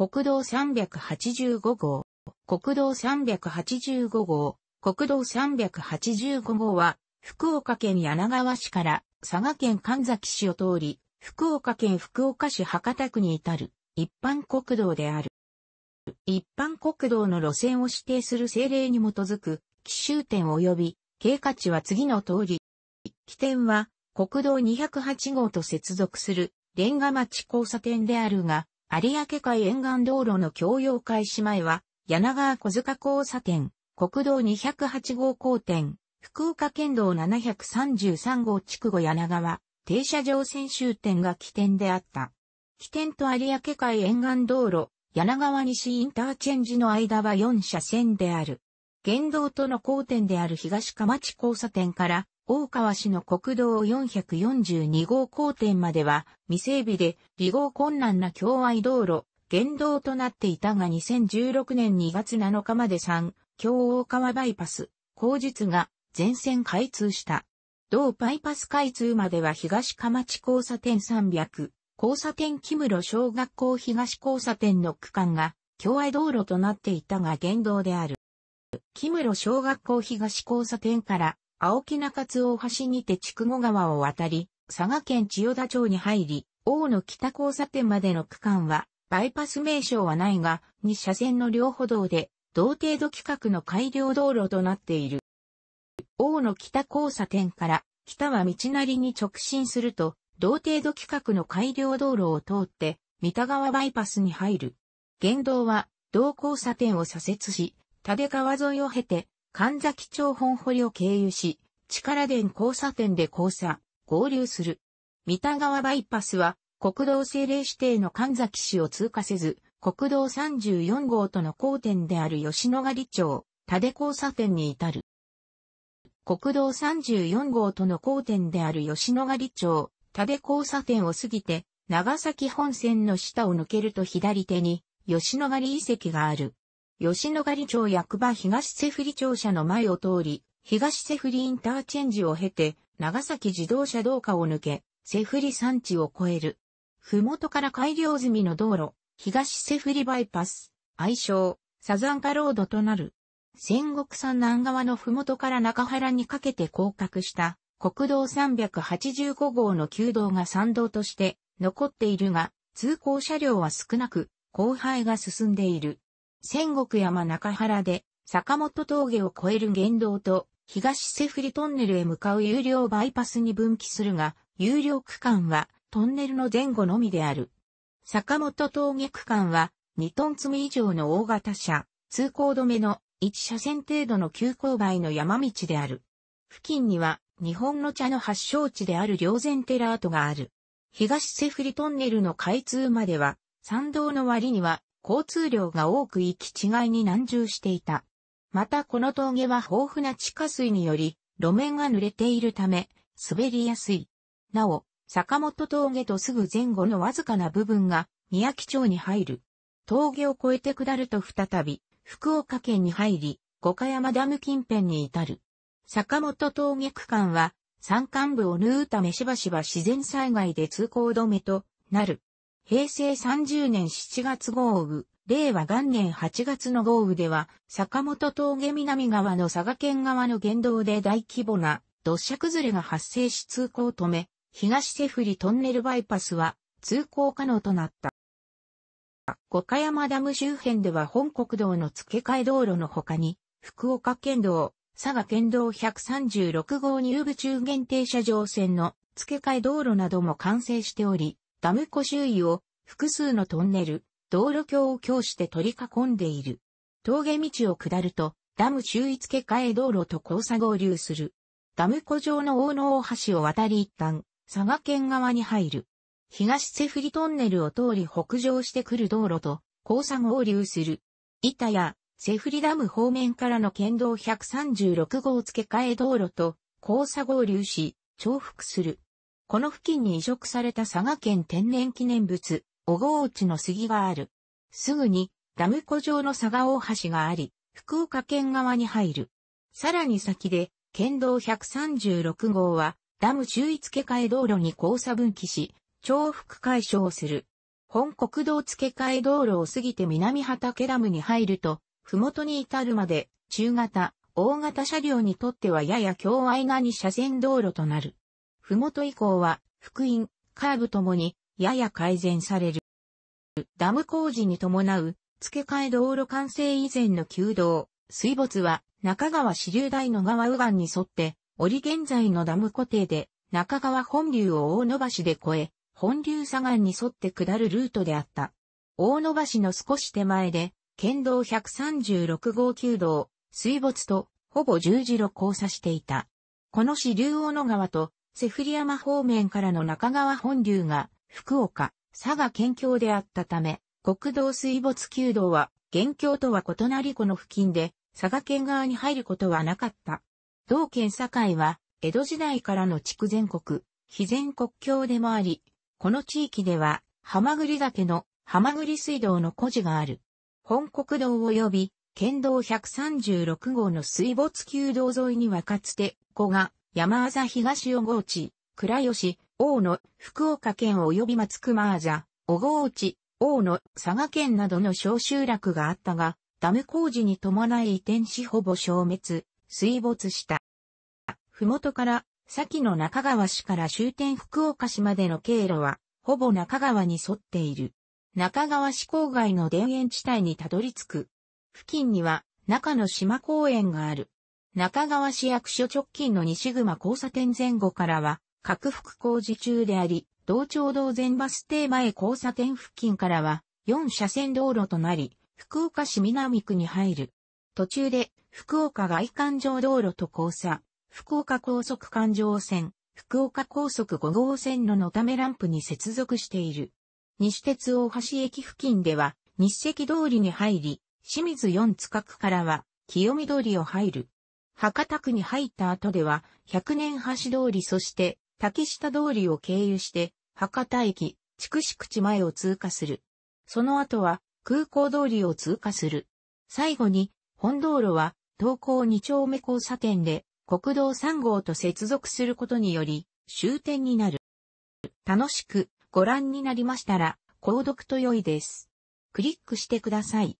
国道385号、国道385号、国道385号は、福岡県柳川市から佐賀県神崎市を通り、福岡県福岡市博多区に至る一般国道である。一般国道の路線を指定する政令に基づく、奇襲点及び経過値は次の通り。起点は国道208号と接続するレンガ町交差点であるが、有明海沿岸道路の共用開始前は、柳川小塚交差点、国道208号交点、福岡県道733号筑後柳川、停車場先終点が起点であった。起点と有明海沿岸道路、柳川西インターチェンジの間は4車線である。県道との交点である東河町交差点から大川市の国道442号交点までは未整備で利合困難な境外道路、原道となっていたが2016年2月7日まで3、京大川バイパス、工術が全線開通した。同バイパス開通までは東蒲町交差点300、交差点木室小学校東交差点の区間が、境外道路となっていたが原道である。木室小学校東交差点から青木中津大橋にて筑後川を渡り、佐賀県千代田町に入り、大野北交差点までの区間は、バイパス名称はないが、2車線の両歩道で、同程度規格の改良道路となっている。大野北交差点から、北は道なりに直進すると、同程度規格の改良道路を通って、三田川バイパスに入る。現道は、同交差点を左折し、立川沿いを経て、神崎町本堀を経由し、力電交差点で交差、合流する。三田川バイパスは、国道政令指定の神崎市を通過せず、国道34号との交点である吉野ヶ里町、田出交差点に至る。国道34号との交点である吉野ヶ里町、田出交差点を過ぎて、長崎本線の下を抜けると左手に、吉野ヶ里遺跡がある。吉野ヶ里町役場東セフリ庁舎の前を通り、東セフリインターチェンジを経て、長崎自動車道下を抜け、セフリ山地を越える。ふもとから改良済みの道路、東セフリバイパス、愛称、サザンカロードとなる。戦国山南側のふもとから中原にかけて降格した国道385号の旧道が山道として残っているが、通行車両は少なく、荒廃が進んでいる。仙石山中原で、坂本峠を越える原道と、東セフリトンネルへ向かう有料バイパスに分岐するが、有料区間はトンネルの前後のみである。坂本峠区間は2トン積み以上の大型車、通行止めの1車線程度の急勾配の山道である。付近には日本の茶の発祥地である両前寺跡がある。東セフリトンネルの開通までは、参道の割には交通量が多く行き違いに難渋していた。またこの峠は豊富な地下水により、路面が濡れているため、滑りやすい。なお、坂本峠とすぐ前後のわずかな部分が、宮城町に入る。峠を越えて下ると再び、福岡県に入り、五箇山ダム近辺に至る。坂本峠区間は、山間部を縫うためしばしば自然災害で通行止めとなる。平成30年7月豪雨、令和元年8月の豪雨では、坂本峠南側の佐賀県側の言道で大規模な土砂崩れが発生し通行止め、東セフリトンネルバイパスは通行可能となった。五箇山ダム周辺では本国道の付け替え道路の他に、福岡県道、佐賀県道136号入部中限定車上線の付け替え道路なども完成しており、ダム湖周囲を複数のトンネル、道路橋を橋して取り囲んでいる。峠道を下ると、ダム周囲付け替え道路と交差合流する。ダム湖上の大野大橋を渡り一旦、佐賀県側に入る。東セフリトンネルを通り北上してくる道路と交差合流する。板やセフリダム方面からの県道136号付け替え道路と交差合流し、重複する。この付近に移植された佐賀県天然記念物、小河内の杉がある。すぐに、ダム湖上の佐賀大橋があり、福岡県側に入る。さらに先で、県道136号は、ダム周囲付け替え道路に交差分岐し、重複解消する。本国道付け替え道路を過ぎて南畑ダムに入ると、麓に至るまで、中型、大型車両にとってはやや境外な2車線道路となる。ふもと以降は、福音、カーブともに、やや改善される。ダム工事に伴う、付け替え道路完成以前の旧道、水没は、中川支流台の川右岸に沿って、折現在のダム固定で、中川本流を大野橋で越え、本流左岸に沿って下るルートであった。大野橋の少し手前で、県道136号旧道、水没と、ほぼ十字路交差していた。この支流大野川と、セフリ山方面からの中川本流が福岡、佐賀県境であったため、国道水没旧道は、現境とは異なりこの付近で、佐賀県側に入ることはなかった。同県境は、江戸時代からの筑前国、非前国境でもあり、この地域では、浜栗岳の浜栗水道の古事がある。本国道及び、県道136号の水没旧道沿いにはかつて、子が山あざ東小河内、倉吉、大野、福岡県及び松熊あざ、小河内、大野、佐賀県などの小集落があったが、ダム工事に伴い移転しほぼ消滅、水没した。ふもとから、先の中川市から終点福岡市までの経路は、ほぼ中川に沿っている。中川市郊外の田園地帯にたどり着く。付近には、中の島公園がある。中川市役所直近の西熊交差点前後からは、拡幅工事中であり、同町道前バス停前交差点付近からは、4車線道路となり、福岡市南区に入る。途中で、福岡外環状道路と交差、福岡高速環状線、福岡高速5号線路のためランプに接続している。西鉄大橋駅付近では、日赤通りに入り、清水4近くからは、清見通りを入る。博多区に入った後では、百年橋通りそして竹下通りを経由して、博多駅、筑紫口前を通過する。その後は、空港通りを通過する。最後に、本道路は、東高2丁目交差点で、国道3号と接続することにより、終点になる。楽しくご覧になりましたら、購読と良いです。クリックしてください。